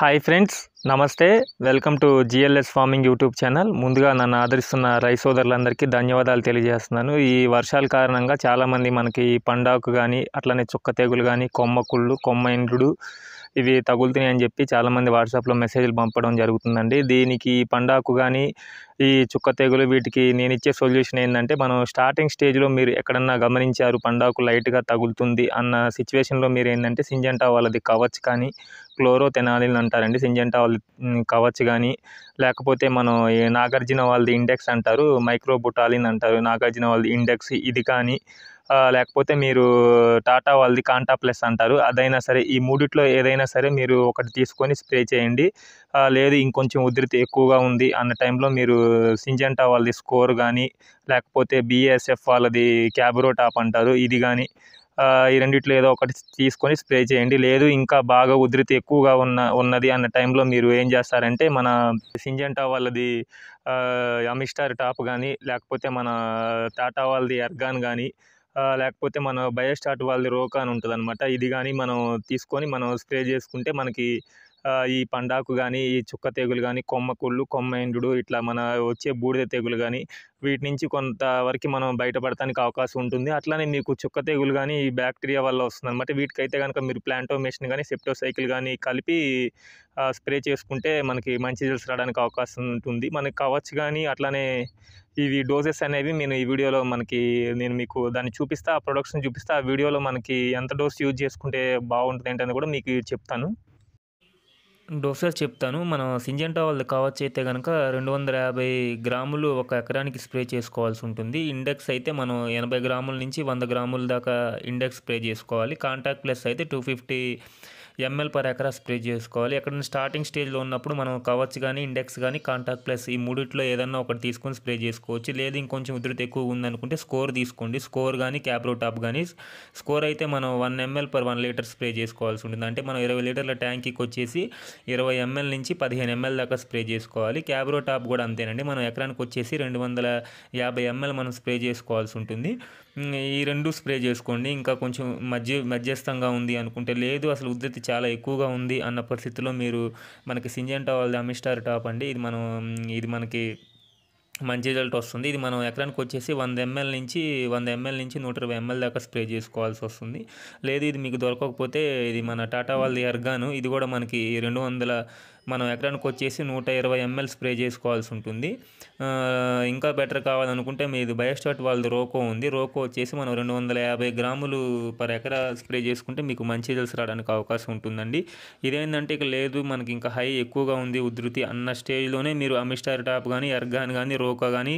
hi friends నమస్తే welcome to GLS farming YouTube channel ముందుగా నన్ను ఆదరిస్తున్న రైస్ సోదరులందరికీ ధన్యవాదాలు తెలియజేస్తున్నాను ఈ వర్షాల కారణంగా చాలామంది మనకి పండాకు కానీ అట్లనే చుక్క తెగులు కానీ కొమ్మ కుళ్ళు కొమ్మ ఇండ్రుడు ఇవి తగులుతున్నాయి అని చెప్పి చాలామంది వాట్సాప్లో మెసేజ్లు పంపడం జరుగుతుందండి దీనికి పండాకు కానీ ఈ చుక్క తెగులు వీటికి నేను ఇచ్చే సొల్యూషన్ ఏంటంటే మనం స్టార్టింగ్ స్టేజ్లో మీరు ఎక్కడన్నా గమనించారు పండాకు లైట్గా తగులుతుంది అన్న సిచ్యువేషన్లో మీరు ఏంటంటే సింజెంటా వాళ్ళది కవచ్ కానీ క్లోరోథెనాలిన్ అంటారండి సింజెంటా వాళ్ళ కవచ్ కానీ లేకపోతే మనం నాగార్జున వాళ్ళది ఇండెక్స్ అంటారు మైక్రోబుటాలిన్ అంటారు నాగార్జున వాళ్ళది ఇండెక్స్ ఇది కానీ లేకపోతే మీరు టాటా వాళ్ళది కాంటా ప్లస్ అంటారు అదైనా సరే ఈ మూడిట్లో ఏదైనా సరే మీరు ఒకటి తీసుకొని స్ప్రే చేయండి లేదు ఇంకొంచెం ఉధృతి ఎక్కువగా ఉంది అన్న టైంలో మీరు సింజెంటా వాళ్ళది స్కోర్ కానీ లేకపోతే బీఎస్ఎఫ్ వాళ్ళది క్యాబ్రో టాప్ అంటారు ఇది కానీ ఈ రెండిట్లో ఏదో ఒకటి తీసుకొని స్ప్రే చేయండి లేదు ఇంకా బాగా ఉధృతి ఎక్కువగా ఉన్న ఉన్నది అన్న టైంలో మీరు ఏం చేస్తారంటే మన సింజెంటా వాళ్ళది అమిస్టార్ టాప్ కానీ లేకపోతే మన టాటా వాళ్ళది ఎర్గాన్ కానీ లేకపోతే మన బయోస్టార్ట్ వాళ్ళది రోకా అని ఉంటుంది అనమాట ఇది కానీ మనం తీసుకొని మనం స్ప్రే చేసుకుంటే మనకి ఈ పండాకు కానీ ఈ చుక్క తెగులు కానీ కొమ్మ కుళ్ళు ఎండుడు ఇట్లా మన వచ్చే బూడిద తెగులు కానీ వీటి నుంచి కొంతవరకు మనం బయటపడటానికి అవకాశం ఉంటుంది అట్లానే మీకు చుక్క తెగులు కానీ ఈ బ్యాక్టీరియా వల్ల వస్తుంది అనమాట వీటికైతే కనుక మీరు ప్లాంటోమేషన్ కానీ సెప్టో సైకిల్ కానీ కలిపి స్ప్రే చేసుకుంటే మనకి మంచి రిజల్ట్స్ రావడానికి అవకాశం ఉంటుంది మనకి కవచ్చు కానీ అట్లానే ఇవి డోసెస్ అనేవి నేను ఈ వీడియోలో మనకి నేను మీకు దాన్ని చూపిస్తా ఆ ప్రొడక్ట్స్ని చూపిస్తా ఆ వీడియోలో మనకి ఎంత డోస్ యూజ్ చేసుకుంటే బాగుంటుంది ఏంటని కూడా మీకు చెప్తాను డోసెస్ చెప్తాను మనం సింజెంటా వాళ్ళది కావచ్చు అయితే కనుక రెండు వందల యాభై గ్రాములు ఒక ఎకరానికి స్ప్రే చేసుకోవాల్సి ఉంటుంది ఇండెక్స్ అయితే మనం ఎనభై గ్రాముల నుంచి వంద గ్రాముల దాకా ఇండెక్స్ స్ప్రే చేసుకోవాలి కాంటాక్ట్ ప్లస్ అయితే టూ ఫిఫ్టీ ఎంఎల్ పర్ ఎకరా స్ప్రే చేసుకోవాలి ఎక్కడ స్టార్టింగ్ స్టేజ్లో ఉన్నప్పుడు మనం కవర్స్ కానీ ఇండెక్స్ కానీ కాంటాక్ట్ ప్లస్ ఈ మూడిట్లో ఏదన్నా ఒకటి తీసుకొని స్ప్రే చేసుకోవచ్చు లేదు ఇంకొంచెం ఉధృతి ఎక్కువ ఉందనుకుంటే స్కోర్ తీసుకోండి స్కోర్ కానీ క్యాబ్రో టాప్ కానీ స్కోర్ అయితే మనం one ML per one litre spray చేసుకోవాల్సి ఉంటుంది అంటే మనం ఇరవై లీటర్ల ట్యాంక్కి వచ్చేసి ఇరవై ఎంఎల్ నుంచి పదిహేను ఎంఎల్ దాకా స్ప్రే చేసుకోవాలి క్యాబ్రో టాప్ కూడా అంతేనండి మనం ఎకరానికి వచ్చేసి రెండు వందల యాభై ఎంఎల్ మనం స్ప్రే చేసుకోవాల్సి ఉంటుంది ఈ రెండు స్ప్రే చేసుకోండి ఇంకా కొంచెం మధ్య మధ్యస్థంగా ఉంది అనుకుంటే లేదు అసలు ఉద్ధృతి చాలా ఎక్కువగా ఉంది అన్న పరిస్థితిలో మీరు మనకి సింజెంటా వాళ్ళది అమిస్టార్ టాప్ అండి ఇది మనం ఇది మనకి మంచి రిజల్ట్ వస్తుంది ఇది మనం ఎకరానికి వచ్చేసి వంద ఎంఎల్ నుంచి వంద ఎంఎల్ నుంచి నూట ఇరవై ఎంఎల్ దాకా స్ప్రే చేసుకోవాల్సి వస్తుంది లేదు ఇది మీకు దొరకకపోతే ఇది మన టాటా వాళ్ళది ఎర్గాను ఇది కూడా మనకి రెండు వందల మనం ఎకరానికి వచ్చేసి నూట ఇరవై ఎంఎల్ స్ప్రే చేసుకోవాల్సి ఉంటుంది ఇంకా బెటర్ కావాలనుకుంటే మీది బయోస్టాట్ వాళ్ళది రోకో ఉంది రోకో వచ్చేసి మనం రెండు వందల యాభై గ్రాములు పర్ ఎకరా స్ప్రే చేసుకుంటే మీకు మంచి రిజల్ట్స్ రావడానికి అవకాశం ఉంటుందండి ఇదేంటంటే ఇక లేదు మనకి ఇంకా హై ఎక్కువగా ఉంది ఉధృతి అన్న స్టేజ్లోనే మీరు అమిస్టార్ టాప్ కానీ ఎర్గాన్ కానీ రోకో కానీ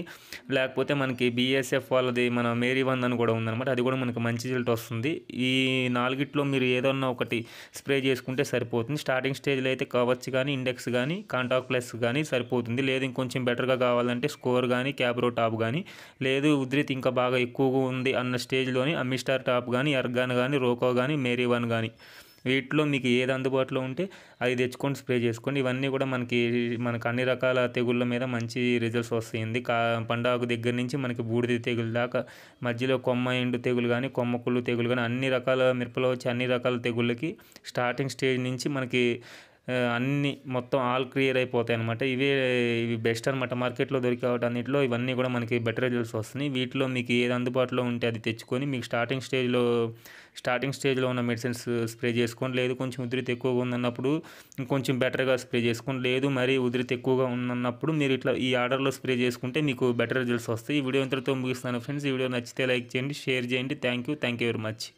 లేకపోతే మనకి బీఎస్ఎఫ్ వాళ్ళది మన మేరీ వన్ అని కూడా ఉందన్నమాట అది కూడా మనకి మంచి రిజల్ట్ వస్తుంది ఈ నాలుగిట్లో మీరు ఏదన్నా ఒకటి స్ప్రే చేసుకుంటే సరిపోతుంది స్టార్టింగ్ స్టేజ్లో అయితే కావచ్చు కానీ ఇండెక్స్ కానీ కాంటాక్ట్ ప్లస్ కానీ సరిపోతుంది లేదు ఇంకొంచెం బెటర్గా కావాలంటే స్కోర్ కానీ క్యాబ్రో టాప్ కానీ లేదు ఉద్రిత్ ఇంకా బాగా ఎక్కువగా ఉంది అన్న స్టేజ్లోని అమిస్టార్ టాప్ కానీ ఎర్గాన్ కానీ రోకో కానీ మేరీ వన్ కానీ వీటిలో మీకు ఏది అందుబాటులో ఉంటే అది తెచ్చుకొని స్ప్రే చేసుకోండి ఇవన్నీ కూడా మనకి మనకు అన్ని రకాల తెగుళ్ళ మీద మంచి రిజల్ట్స్ వస్తాయండి కా పండాకు దగ్గర నుంచి మనకి బూడిద తెగులు దాకా మధ్యలో కొమ్మ ఎండు తెగులు కానీ కొమ్మ కుళ్ళు తెగులు కానీ అన్ని రకాల మిరపలో వచ్చే అన్ని రకాల తెగుళ్ళకి స్టార్టింగ్ స్టేజ్ నుంచి మనకి అన్ని మొత్తం ఆల్ క్లియర్ అయిపోతాయి అనమాట ఇవి ఇవి బెస్ట్ అనమాట మార్కెట్లో దొరికే అన్నింటిలో ఇవన్నీ కూడా మనకి బెటర్ రిజల్ట్స్ వస్తున్నాయి వీటిలో మీకు ఏది అందుబాటులో ఉంటే అది తెచ్చుకొని మీకు స్టార్టింగ్ స్టేజ్లో స్టార్టింగ్ స్టేజ్లో ఉన్న మెడిసిన్స్ స్ప్రే చేసుకోండి లేదు కొంచెం ఉధృతి ఎక్కువగా ఉందన్నప్పుడు ఇంకొంచెం బెటర్గా స్ప్రే చేసుకోండి లేదు మరీ ఉధృతి ఎక్కువగా ఉన్నప్పుడు మీరు ఇట్లా ఈ ఆర్డర్లో స్ప్రే చేసుకుంటే మీకు బెటర్ రిజల్ట్స్ వస్తాయి ఈ వీడియో ఇంతటితో ముగిస్తాను ఫ్రెండ్స్ ఈ వీడియో నచ్చితే లైక్ చేయండి షేర్ చేయండి thank you thank you very much